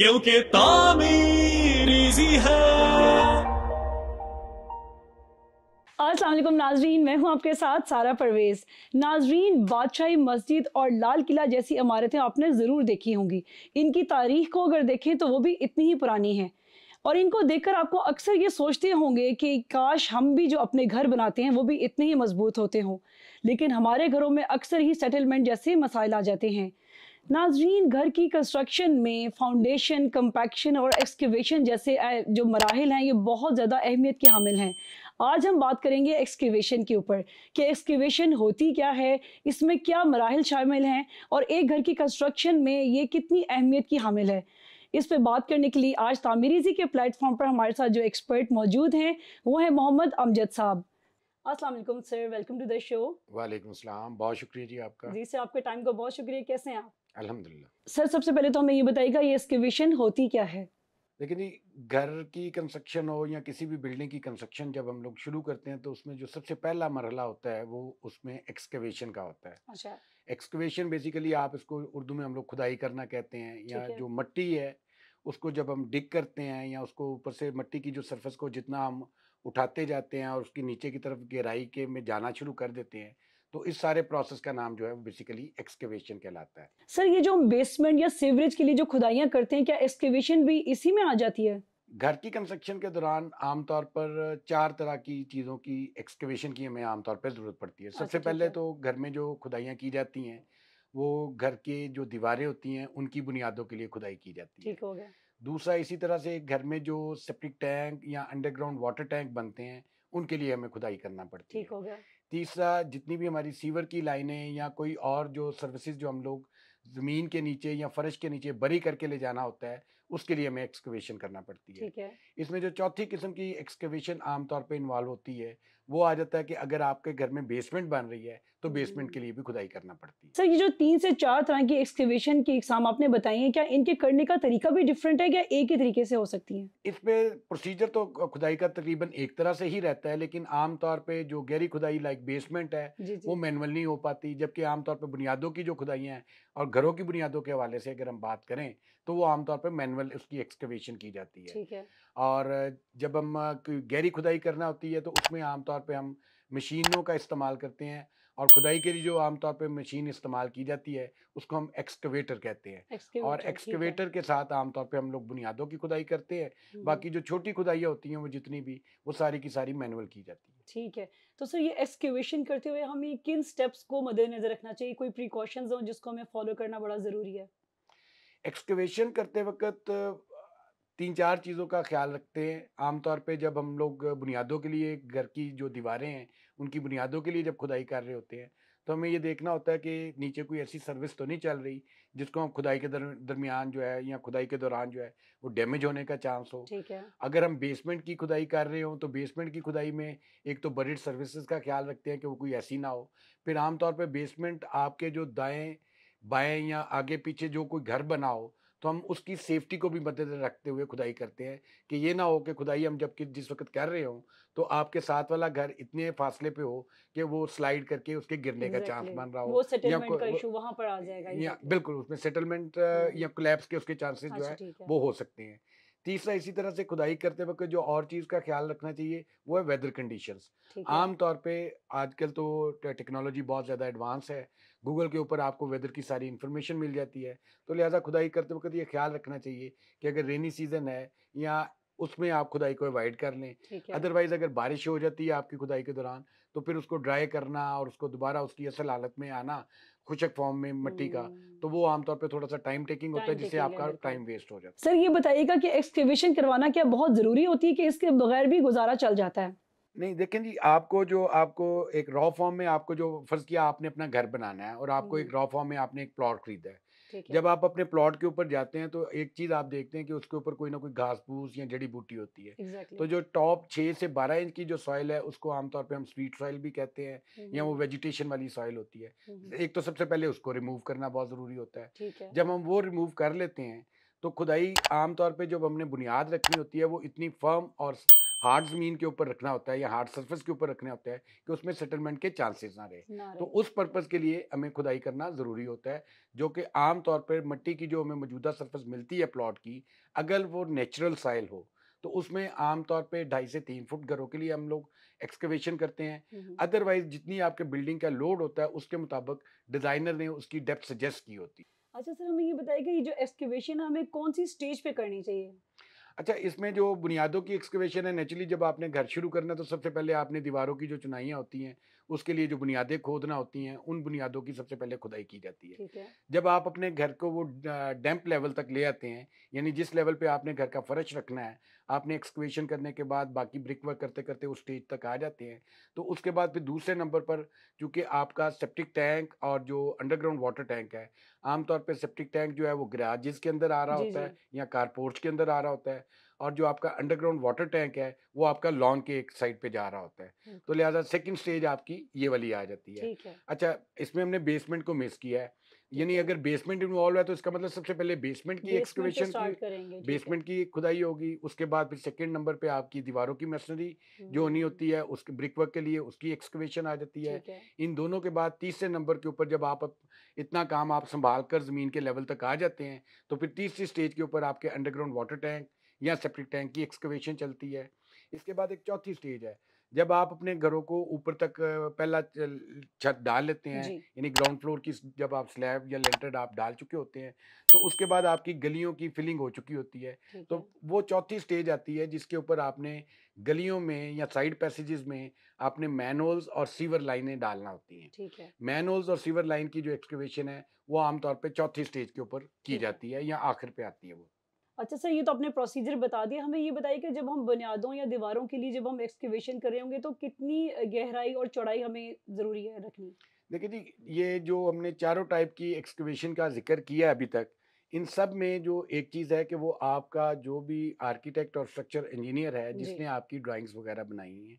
क्योंकि तामीर इजी है असलम नाजरीन मैं हूं आपके साथ सारा परवेज़ नाजरीन बादशाही मस्जिद और लाल किला जैसी इमारतें आपने ज़रूर देखी होंगी इनकी तारीख को अगर देखें तो वो भी इतनी ही पुरानी है और इनको देखकर आपको अक्सर ये सोचते होंगे कि काश हम भी जो अपने घर बनाते हैं वो भी इतने ही मजबूत होते हों लेकिन हमारे घरों में अक्सर ही सेटलमेंट जैसे मसाइल आ जाते हैं नाजरीन घर की कंस्ट्रक्शन में फाउंडेशन कंपैक्शन और एक्सकेवेशन जैसे जो मराहल हैं ये बहुत ज़्यादा अहमियत के हामिल हैं आज हम बात करेंगे एक्सकेवेशन के ऊपर कि एक्सकेवेशन होती क्या है इसमें क्या मराहल शामिल हैं और एक घर की कंस्ट्रक्शन में ये कितनी अहमियत की हामिल है इस पे बात करने के लिए आज तामीरीजी के प्लेटफॉर्म पर हमारे साथ जो एक्सपर्ट मौजूद हैं वो हैं मोहम्मद अमजद साहब अस्सलाम वालेकुम sir welcome to the show वालेकुम सलाम बहुत शुक्रिया जी आपका जी सर आपके टाइम का बहुत शुक्रिया कैसे हैं आप अल्हम्दुलिल्लाह सर सबसे पहले तो हमें ये बताइएगा ये एक्सकेविशन होती क्या है लेकिन ये घर की कंस्ट्रक्शन हो या किसी भी बिल्डिंग की कंस्ट्रक्शन जब हम लोग शुरू करते हैं तो उसमें जो सबसे पहला मरहला होता है वो उसमें एक्सकेवेशन का होता है अच्छा एक्सकेवेशन बेसिकली आप इसको उर्दू में हम लोग खुदाई करना कहते हैं या जो मट्टी है उसको जब हम डिग करते हैं या उसको ऊपर से मट्टी की जो सरफेस को जितना हम उठाते जाते हैं और उसकी नीचे की तरफ गहराई के में जाना शुरू कर देते हैं तो इस सारे प्रोसेस का नाम जो है बेसिकली एक्सकेवेशन कहलाता है सर ये जो हम बेसमेंट या सीवरेज के लिए जो खुदाइयाँ करते हैं क्या एक्सकेवेशन भी इसी में आ जाती है घर की कंस्ट्रक्शन के दौरान आमतौर पर चार तरह की चीज़ों की एक्सकेवेशन की हमें आमतौर पर ज़रूरत पड़ती है सबसे अच्छा, पहले तो घर में जो खुदाइयाँ की जाती हैं वो घर के जो दीवारें होती हैं उनकी बुनियादों के लिए खुदाई की जाती है ठीक हो गया दूसरा इसी तरह से घर में जो सेप्टिक टैंक या अंडरग्राउंड वाटर टैंक बनते हैं उनके लिए हमें खुदाई करना पड़ती है हो गया तीसरा जितनी भी हमारी सीवर की लाइनें या कोई और जो सर्विसेज जो हम लोग ज़मीन के नीचे या फर्श के नीचे बरी करके ले जाना होता है उसके लिए हमें एक्सकवेशन करना पड़ती है, है। इसमें जो चौथी किस्म की एक्सकवेशन आमतौर पर इन्वॉल्व होती है वो आ जाता है कि अगर आपके घर में बेसमेंट बन रही है तो बेसमेंट के लिए भी खुदाई करना पड़ती है सर ये जो तीन से चार तरह की एक्सकेवेशन की एग्जाम आपने बताई है क्या इनके करने का तरीका भी डिफरेंट है क्या एक ही तरीके से हो सकती है इसमें प्रोसीजर तो खुदाई का तकरीबन एक तरह से ही रहता है लेकिन आमतौर पर जो गहरी खुदाई लाइक बेसमेंट है जी जी। वो मैनुअल नहीं हो पाती जबकि आमतौर पर बुनियादों की जो खुदाइयाँ हैं और घरों की बुनियादों के हवाले से अगर हम बात करें तो वो आमतौर पर मैनुअल उसकी एक्सकेवेशन की जाती है। और जब हम गहरी खुदाई करना होती है तो उसमें आमतौर पर हम मशीनों का इस्तेमाल करते हैं और खुदाई के लिए जो आमतौर पे मशीन इस्तेमाल की जाती है उसको हम एक्सकवेटर कहते हैं और एक्सकवेटर के साथ आमतौर पे हम लोग बुनियादों की खुदाई करते हैं बाकी जो छोटी खुदाइयाँ होती हैं वो जितनी भी वो सारी की सारी मैनुअल की जाती है ठीक है तो सर ये एक्सकवेशन करते हुए हमें किन स्टेप्स को मद्देनजर रखना चाहिए कोई प्रिकॉशंस हो जिसको हमें फॉलो करना बड़ा ज़रूरी है एक्सकवेशन करते वक्त तीन चार चीज़ों का ख्याल रखते हैं आमतौर पे जब हम लोग बुनियादों के लिए घर की जो दीवारें हैं उनकी बुनियादों के लिए जब खुदाई कर रहे होते हैं तो हमें ये देखना होता है कि नीचे कोई ऐसी सर्विस तो नहीं चल रही जिसको हम खुदाई के दर, दरमियान जो है या खुदाई के दौरान जो है वो डैमेज होने का चांस हो ठीक है अगर हम बेसमेंट की खुदाई कर रहे हो तो बेसमेंट की खुदाई में एक तो बरिड सर्विसेज का ख्याल रखते हैं कि वो कोई ऐसी ना हो फिर आमतौर पर बेसमेंट आपके जो दाएँ बाएँ या आगे पीछे जो कोई घर बना हो तो हम उसकी सेफ्टी को भी मद्देनजर रखते हुए खुदाई करते हैं कि ये ना हो कि खुदाई हम जबकि जिस वक्त कर रहे हों तो आपके साथ वाला घर इतने फासले पे हो कि वो स्लाइड करके उसके गिरने exactly. का चांस बन रहा हो या सेटलमेंट का वहां पर आ जाएगा या बिल्कुल उसमें सेटलमेंट हम्म। या कोलैप्स के उसके चांसेस जो अच्छा, है वो हो सकते हैं तीसरा इसी तरह से खुदाई करते वक्त जो और चीज़ का ख्याल रखना चाहिए वो है वेदर कंडीशन आमतौर पे आजकल तो टेक्नोलॉजी बहुत ज़्यादा एडवांस है गूगल के ऊपर आपको वेदर की सारी इन्फॉर्मेशन मिल जाती है तो लिहाजा खुदाई करते वक्त ये ख्याल रखना चाहिए कि अगर रेनी सीज़न है या उसमें आप खुदाई को अवॉइड कर लें अदरवाइज़ अगर बारिश हो जाती है आपकी खुदाई के दौरान तो फिर उसको ड्राई करना और उसको दोबारा उसकी असल हालत में आना खुशक फॉर्म में मट्टी का तो हम्म। वो आमतौर पे थोड़ा सा टाइम टेकिंग होता है जिससे आपका टाइम वेस्ट हो जाता है सर ये बताइएगा कि एक्सकेवेशन करवाना क्या बहुत ज़रूरी होती है कि इसके बगैर भी गुजारा चल जाता है नहीं देखें जी आपको जो आपको एक रॉ फॉर्म में आपको जो फर्ज किया आपने अपना घर बनाना है और आपको एक रॉ फॉर्म हम्म। में आपने एक प्लॉट खरीदा है जब आप अपने प्लॉट के ऊपर जाते हैं तो एक चीज आप देखते हैं कि उसके ऊपर कोई ना कोई घास फूस या जड़ी बूटी होती है exactly. तो जो टॉप छह से बारह इंच की जो सॉइल है उसको आमतौर पर हम स्वीट सॉइल भी कहते हैं या वो वेजिटेशन वाली सॉइल होती है एक तो सबसे पहले उसको रिमूव करना बहुत ज़रूरी होता है जब हम वो रिमूव कर लेते हैं तो खुदाई आमतौर पर जब हमने बुनियाद रखनी होती है वो इतनी फर्म और हार्ड जमीन के ऊपर रखना होता है या हार्ड सरफेस के ऊपर रखना होता है कि उसमें सेटलमेंट के चांसेस ना रहे तो उस पर्पज़ के लिए हमें खुदाई करना ज़रूरी होता है जो कि आम तौर पर मिट्टी की जो हमें मौजूदा सरफेस मिलती है प्लॉट की अगर वो नेचुरल साइल हो तो उसमें आमतौर पर ढाई से तीन फुट घरों के लिए हम लोग एक्सकवेशन करते हैं अदरवाइज जितनी आपके बिल्डिंग का लोड होता है उसके मुताबिक डिज़ाइनर ने उसकी डेप्थ सजेस्ट की होती है अच्छा सर हमें ये बताइए कि जो एक्सकवेशन हमें कौन सी स्टेज पे करनी चाहिए अच्छा इसमें जो बुनियादों की एक्सकवेशन है नेचुरली जब आपने घर शुरू करना तो सबसे पहले आपने दीवारों की जो चुनाइयाँ होती हैं उसके लिए जो बुनियादें खोदना होती हैं उन बुनियादों की सबसे पहले खुदाई की जाती है, है। जब आप अपने घर को वो डैम्प लेवल तक ले आते हैं यानी जिस लेवल पे आपने घर का फर्श रखना है आपने एक्सक्वेशन करने के बाद बाकी ब्रिक वर्क करते करते उस स्टेज तक आ जाते हैं तो उसके बाद फिर दूसरे नंबर पर चूँकि आपका सेप्टिक टैंक और जो अंडरग्राउंड वाटर टैंक है आमतौर पर सेप्टिक टैंक जो है वो ग्राजेस के अंदर आ रहा जी होता जी। है या कारपोर्ट्स के अंदर आ रहा होता है और जो आपका अंडरग्राउंड वाटर टैंक है वो आपका लॉन्ग के एक साइड पे जा रहा होता है तो लिहाजा सेकंड स्टेज आपकी ये वाली आ जाती है, है। अच्छा इसमें हमने बेसमेंट को मिस किया है यानी अगर बेसमेंट इन्वॉल्व है तो इसका मतलब सबसे पहले बेसमेंट की एक्सकवेशन की बेसमेंट की खुदाई होगी उसके बाद फिर सेकंड नंबर पे आपकी दीवारों की मशीनरी जो होनी होती हम्म। है उसके ब्रिक वर्क के लिए उसकी एक्सकवेशन आ जाती है।, है इन दोनों के बाद तीसरे नंबर के ऊपर जब आप इतना काम आप संभाल कर ज़मीन के लेवल तक आ जाते हैं तो फिर तीसरी स्टेज के ऊपर आपके अंडरग्राउंड वाटर टैंक या सेप्टिक टैंक की एक्सकवेशन चलती है इसके बाद एक चौथी स्टेज है जब आप अपने घरों को ऊपर तक पहला छत डाल लेते हैं यानी ग्राउंड फ्लोर की जब आप स्लैब या लेंटर आप डाल चुके होते हैं तो उसके बाद आपकी गलियों की फिलिंग हो चुकी होती है तो वो चौथी स्टेज आती है जिसके ऊपर आपने गलियों में या साइड पैसेजेस में आपने मैनोल्स और सीवर लाइनें डालना होती हैं है मैनोल्स और सीवर लाइन की जो एक्सकोवेशन है वो आमतौर पर चौथी स्टेज के ऊपर की जाती है या आखिर पे आती है वो अच्छा सर ये तो आपने प्रोसीजर बता दिया हमें ये बताइए कि जब हम बुनियादों या दीवारों के लिए जब हम एक्सकेवेशन कर रहे होंगे तो कितनी गहराई और चौड़ाई हमें ज़रूरी है रखनी देखिए जी ये जो हमने चारों टाइप की एक्सकेवेशन का जिक्र किया है अभी तक इन सब में जो एक चीज़ है कि वो आपका जो भी आर्किटेक्ट और स्ट्रक्चर इंजीनियर है जिसने आपकी ड्राइंग्स वगैरह बनाई हैं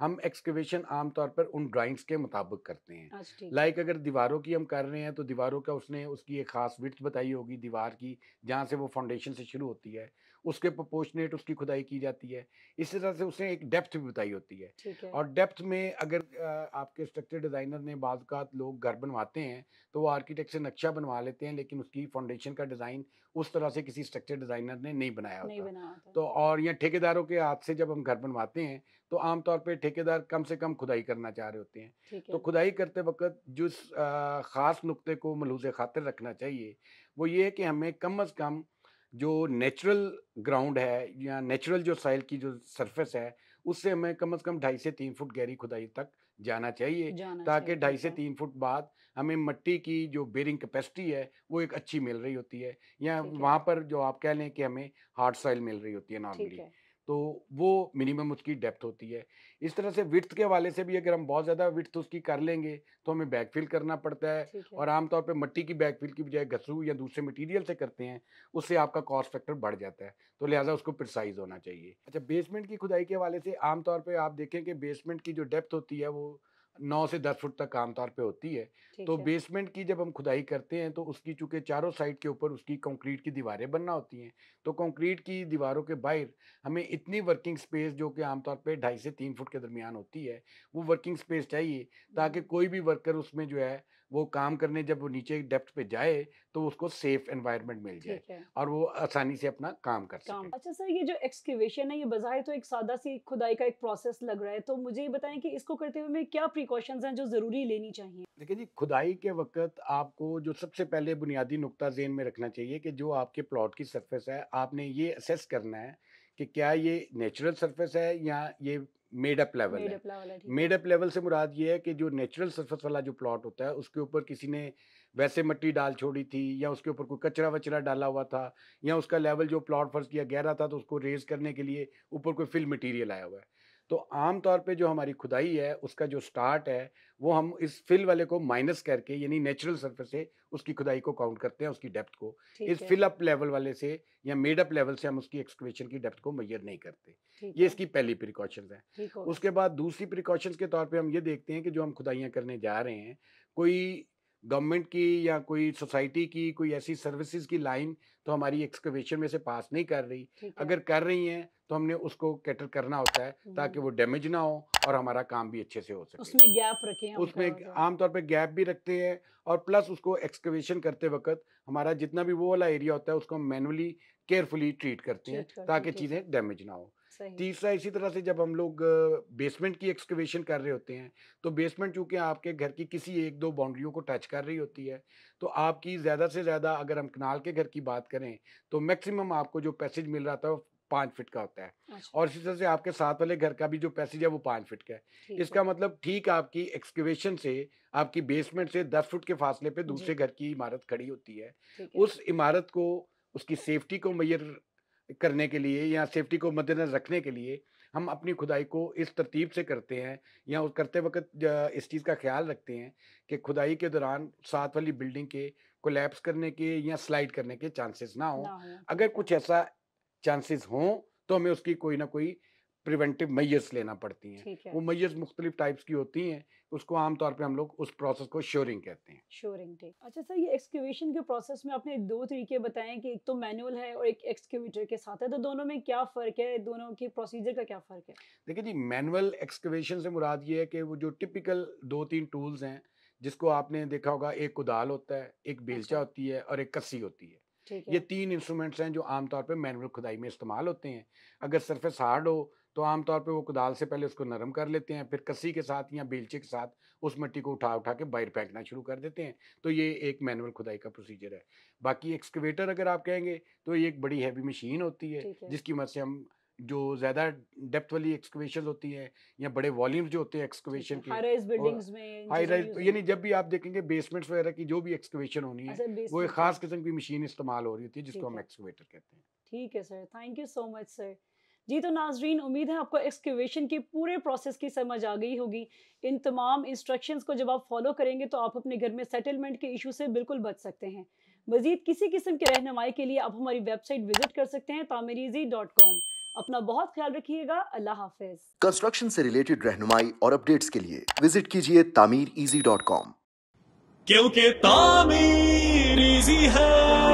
हम एक्सकवेशन आमतौर पर उन ड्राइंग्स के मुताबिक करते हैं लाइक अच्छा, अगर दीवारों की हम कर रहे हैं तो दीवारों का उसने उसकी एक खास विथ बताई होगी दीवार की जहाँ से वो फाउंडेशन से शुरू होती है उसके प्रोपोर्शनेट उसकी खुदाई की जाती है इसी तरह से उसने एक डेप्थ भी बताई होती है, है। और डेप्थ में अगर आपके स्ट्रक्चर डिज़ाइनर ने बाद लोग घर बनवाते हैं तो वो आर्किटेक्ट से नक्शा बनवा लेते हैं लेकिन उसकी फाउंडेशन का डिज़ाइन उस तरह से किसी स्ट्रक्चर डिज़ाइनर ने नहीं बनाया नहीं होता बनाया तो और यहाँ ठेकेदारों के हाथ से जब हम घर बनवाते हैं तो आमतौर पर ठेकेदार कम से कम खुदाई करना चाह रहे होते हैं तो खुदाई करते वक्त जिस ख़ास नुकते को मलहूज खातिर रखना चाहिए वो ये है कि हमें कम अज़ कम जो नेचुरल ग्राउंड है या नेचुरल जो साइल की जो सरफेस है उससे हमें कम से कम ढाई से तीन फुट गहरी खुदाई तक जाना चाहिए जाना ताकि ढाई से तीन फुट बाद हमें मिट्टी की जो बेरिंग कैपेसिटी है वो एक अच्छी मिल रही होती है या वहाँ पर जो आप कह लें कि हमें हार्ड साइल मिल रही होती है नॉर्मली तो वो मिनिमम उसकी डेप्थ होती है इस तरह से विथ के वाले से भी अगर हम बहुत ज़्यादा विथ उसकी कर लेंगे तो हमें बैकफिल करना पड़ता है और आमतौर पर मिट्टी की बैकफिल की बजाय घसू या दूसरे मटीरियल से करते हैं उससे आपका कॉस्ट फैक्टर बढ़ जाता है तो लिहाजा उसको प्रिसाइज होना चाहिए अच्छा बेसमेंट की खुदाई के हवाले से आमतौर पर आप देखें कि बेसमेंट की जो डेप्थ होती है वो नौ से दस फुट तक आमतौर पे होती है तो है। बेसमेंट की जब हम खुदाई करते हैं तो उसकी चूंकि चारों साइड के ऊपर उसकी कंक्रीट की दीवारें बनना होती हैं तो कंक्रीट की दीवारों के बाहर हमें इतनी वर्किंग स्पेस जो कि आमतौर पे ढाई से तीन फुट के दरमियान होती है वो वर्किंग स्पेस चाहिए ताकि हम्म। कोई भी वर्कर उसमें जो है वो काम करने जब वो नीचे डेप्थ पे जाए तो उसको सेफ एनवायरनमेंट मिल जाए और वो आसानी से अपना काम कर सके अच्छा सर ये जो एक्सकेवेशन है ये बजाय तो एक सादा सी खुदाई का एक प्रोसेस लग रहा है तो मुझे ये बताएं कि इसको करते हुए क्या प्रिकॉशन हैं जो ज़रूरी लेनी चाहिए देखिए जी खुदाई के वक्त आपको जो सबसे पहले बुनियादी नुकता जेन में रखना चाहिए कि जो आपके प्लॉट की सरफेस है आपने ये असेस करना है कि क्या ये नेचुरल सरफेस है या ये मेडअप लेवल है मेडअप लेवल से मुराद ये है कि जो नेचुरल सरफेस वाला जो प्लॉट होता है उसके ऊपर किसी ने वैसे मिट्टी डाल छोड़ी थी या उसके ऊपर कोई कचरा वचरा डाला हुआ था या उसका लेवल जो प्लॉट फर्ज किया गहरा था तो उसको रेज करने के लिए ऊपर कोई फिल मटीरियल आया हुआ है तो आम तौर पे जो हमारी खुदाई है उसका जो स्टार्ट है वो हम इस फिल वाले को माइनस करके यानी नेचुरल सरफेस से उसकी खुदाई को काउंट करते हैं उसकी डेप्थ को इस फिल अप लेवल वाले से या मेड अप लेवल से हम उसकी एक्सकवेशन की डेप्थ को मैयर नहीं करते ये इसकी पहली प्रिकॉशन है उसके बाद दूसरी प्रिकॉशन के तौर पर हम ये देखते हैं कि जो हम खुदाइयाँ करने जा रहे हैं कोई गवर्नमेंट की या कोई सोसाइटी की कोई ऐसी सर्विसेज की लाइन तो हमारी एक्सकवेशन में से पास नहीं कर रही अगर कर रही हैं तो हमने उसको कैटर करना होता है ताकि हम्म। वो डैमेज ना हो और हमारा काम भी अच्छे से हो सके उसमें गैप रखें उसमें आमतौर पर गैप भी रखते हैं और प्लस उसको एक्सकवेशन करते वक्त हमारा जितना भी वो वाला एरिया होता है उसको हम मैनुअली केयरफुली ट्रीट करते हैं ताकि चीज़ें डैमेज ना हो तीसरा इसी तरह से जब हम लोग बेसमेंट की एक्सकवेशन कर रहे होते हैं तो बेसमेंट चूँकि आपके घर की किसी एक दो बाउंड्रियों को टच कर रही होती है तो आपकी ज़्यादा से ज़्यादा अगर हम कनाल के घर की बात करें तो मैक्सिमम आपको जो पैसेज मिल रहा था पाँच फिट का होता है अच्छा। और इसी तरह से आपके साथ वाले घर का भी जो पैसेज है वो पाँच फिट का है इसका मतलब ठीक आपकी एक्सकवेशन से आपकी बेसमेंट से दस फुट के फासले पे दूसरे घर की इमारत खड़ी होती है उस इमारत को उसकी सेफ्टी को मैयर करने के लिए या सेफ्टी को मद्देनजर रखने के लिए हम अपनी खुदाई को इस तरतीब से करते हैं या उस करते वक्त इस चीज़ का ख्याल रखते हैं कि खुदाई के दौरान साथ वाली बिल्डिंग के कोलैप्स करने के या स्लाइड करने के चांसेस ना हो अगर कुछ ऐसा चांसेस हों तो हमें उसकी कोई ना कोई प्रिवेंटिव मैयस लेना पड़ती हैं है। वो मैयस मुख्तलिफ टाइप्स की होती हैं उसको आमतौर पे हम लोग उस प्रोसेस को श्योरिंग कहते हैं श्योरिंग ठीक अच्छा सर ये एक्सक्यूवेशन के प्रोसेस में आपने दो तरीके बताए कि एक तो मैनुअल है और एक एक्सक्यूवेटर के साथ है तो दोनों में क्या फ़र्क है दोनों के प्रोसीजर का क्या फ़र्क है देखिए जी मैनुअल एक्सक्यूवेशन से मुराद ये है कि वो जो टिपिकल दो तीन टूल्स हैं जिसको आपने देखा होगा एक कुदाल होता है एक बेलचा अच्छा। होती है और एक कस्सी होती है ये तीन इंस्ट्रूमेंट्स हैं जो आमतौर पर मैनुअल खुदाई में इस्तेमाल होते हैं अगर सरफेस हार्ड हो तो आमतौर पर वो कुदाल से पहले उसको नरम कर लेते हैं फिर कसी के साथ या बेलचे के साथ उस मिट्टी को उठा उठा के बाहर फेंकना शुरू कर देते हैं तो ये एक मैनुअल खुदाई का प्रोसीजर है बाकी एक्सकवेटर अगर आप कहेंगे तो ये एक बड़ी हैवी मशीन होती है जिसकी मदद से हम जो ज्यादा डेप्थ वाली एक्सकवेशन होती है या बड़े वॉल्यूम्स जो होते हैं एक्सकवेशन के बिल्डिंग्स में हाई राइज तो यानी जब भी आप देखेंगे बेसमेंट्स वगैरह की जो भी एक्सकवेशन होनी है अच्छा, वो एक खास किस्म की मशीन इस्तेमाल हो रही होती है जिसको हम एक्सकवेटर कहते हैं ठीक है sir thank you so much sir जी तो नाजरीन उम्मीद है आपको एक्सक्यूवेशन के पूरे प्रोसेस की समझ आ गई होगी इन तमाम इंस्ट्रक्शंस को जब आप फॉलो करेंगे तो आप अपने घर में सेटलमेंट के इशू से बिल्कुल बच सकते हैं मजीद किसी किस्म की रहनमाई के लिए आप हमारी वेबसाइट विजिट कर सकते हैं तामीरीजी डॉट कॉम अपना बहुत ख्याल रखिएगा अल्लाह हाफिज कंस्ट्रक्शन से रिलेटेड रहनुमाई और अपडेट्स के लिए विजिट कीजिए तामीर क्योंकि तामीर इजी है